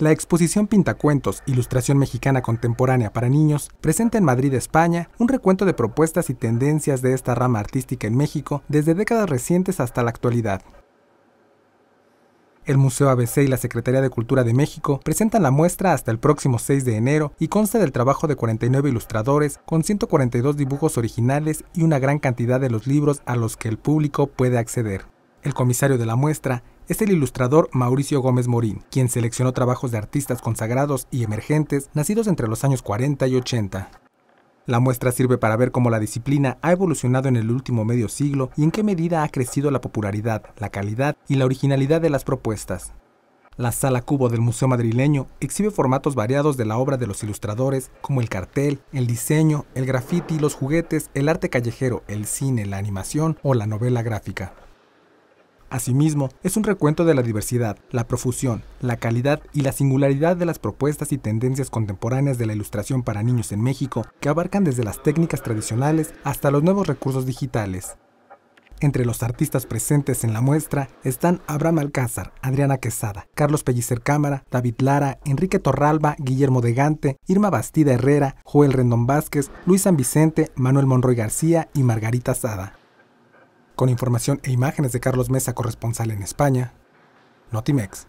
La exposición Pintacuentos, Ilustración Mexicana Contemporánea para Niños, presenta en Madrid, España, un recuento de propuestas y tendencias de esta rama artística en México desde décadas recientes hasta la actualidad. El Museo ABC y la Secretaría de Cultura de México presentan la muestra hasta el próximo 6 de enero y consta del trabajo de 49 ilustradores con 142 dibujos originales y una gran cantidad de los libros a los que el público puede acceder. El comisario de la muestra, es el ilustrador Mauricio Gómez Morín, quien seleccionó trabajos de artistas consagrados y emergentes nacidos entre los años 40 y 80. La muestra sirve para ver cómo la disciplina ha evolucionado en el último medio siglo y en qué medida ha crecido la popularidad, la calidad y la originalidad de las propuestas. La sala cubo del Museo Madrileño exhibe formatos variados de la obra de los ilustradores, como el cartel, el diseño, el graffiti, los juguetes, el arte callejero, el cine, la animación o la novela gráfica. Asimismo, es un recuento de la diversidad, la profusión, la calidad y la singularidad de las propuestas y tendencias contemporáneas de la ilustración para niños en México, que abarcan desde las técnicas tradicionales hasta los nuevos recursos digitales. Entre los artistas presentes en la muestra están Abraham Alcázar, Adriana Quesada, Carlos Pellicer Cámara, David Lara, Enrique Torralba, Guillermo de Gante, Irma Bastida Herrera, Joel Rendón Vázquez, Luis San Vicente, Manuel Monroy García y Margarita Sada con información e imágenes de Carlos Mesa, corresponsal en España, Notimex.